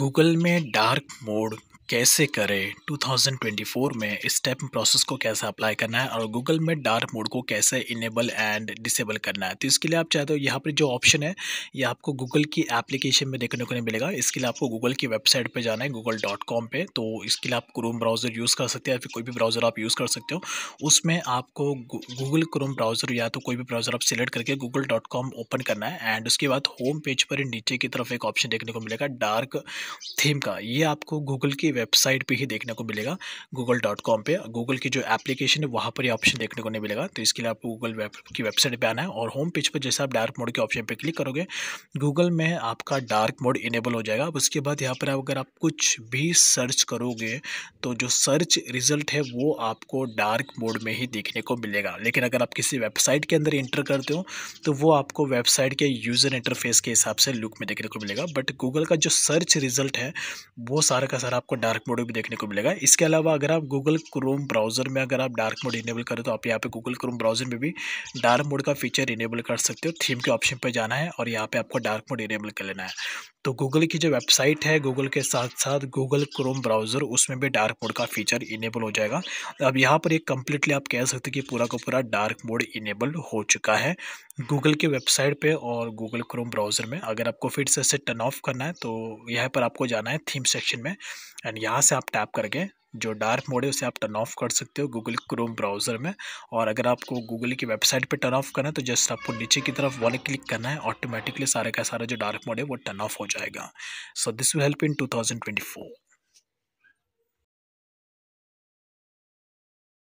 Google में dark mode कैसे करें 2024 में स्टेप प्रोसेस को कैसे अप्लाई करना है और गूगल में डार्क मोड को कैसे इनेबल एंड डिसेबल करना है तो इसके लिए आप चाहते हो यहाँ पर जो ऑप्शन है ये आपको गूगल की एप्लीकेशन में देखने को नहीं मिलेगा इसके लिए आपको गूगल की वेबसाइट पर जाना है गूगल डॉट कॉम पर तो इसके लिए आप क्रोम ब्राउज़र यूज़ कर सकते हैं या फिर कोई भी ब्राउज़र आप यूज़ कर सकते हो उसमें आपको गूगल क्रोम ब्राउज़र या तो कोई भी ब्राउज़र आप सिलेक्ट करके गूगल डॉट कॉम ओपन करना है एंड उसके बाद होम पेज पर नीचे की तरफ एक ऑप्शन देखने को मिलेगा डार्क थीम का ये आपको गूगल की वेबसाइट पे ही देखने को मिलेगा गूगल डॉट कॉम पर गूगल की जो एप्लीकेशन है वहाँ पर ही ऑप्शन देखने को नहीं मिलेगा तो इसके लिए आपको गूगल वेब की वेबसाइट पर आना है और होम पेज पर जैसे आप डार्क मोड के ऑप्शन पर क्लिक करोगे गूगल में आपका डार्क मोड इनेबल हो जाएगा अब उसके बाद यहाँ पर अगर आप कुछ भी सर्च करोगे तो जो सर्च रिजल्ट है वो आपको डार्क मोड में ही देखने को मिलेगा लेकिन अगर आप किसी वेबसाइट के अंदर इंटर करते हो तो वो आपको वेबसाइट के यूज़र इंटरफेस के हिसाब से लुक में देखने को मिलेगा बट गूगल का जो सर्च रिजल्ट है वो सारा का सारा आपको डार्क मोड भी देखने को मिलेगा इसके अलावा अगर आप गूगल क्रोम ब्राउज़र में अगर आप डार्क मोड इनेबल करें तो आप यहाँ पे गूगल क्रोम ब्राउज़र में भी डार्क मोड का फीचर इनेबल कर सकते हो थीम के ऑप्शन पर जाना है और यहाँ पे आपको डार्क मोड इनेबल कर लेना है तो गूगल की जो वेबसाइट है गूगल के साथ साथ गूगल क्रोम ब्राउज़र उसमें भी डार्क मोड का फीचर इनेबल हो जाएगा अब यहाँ पर एक कम्प्लीटली आप कह सकते हैं कि पूरा का पूरा डार्क मोड इनेबल हो चुका है गूगल की वेबसाइट पे और गूगल क्रोम ब्राउज़र में अगर आपको फिर से इसे टर्न ऑफ करना है तो यहाँ पर आपको जाना है थीम सेक्शन में एंड यहाँ से आप टैप करके जो डार्क मोड है उसे आप टर्न ऑफ कर सकते हो गूगल क्रोम ब्राउज़र में और अगर आपको गूगल की वेबसाइट पे टर्न ऑफ करना है तो जस्ट आपको नीचे की तरफ वाले क्लिक करना है ऑटोमेटिकली सारे का सारा जो डार्क मोड है वो टर्न ऑफ हो जाएगा so this will help in to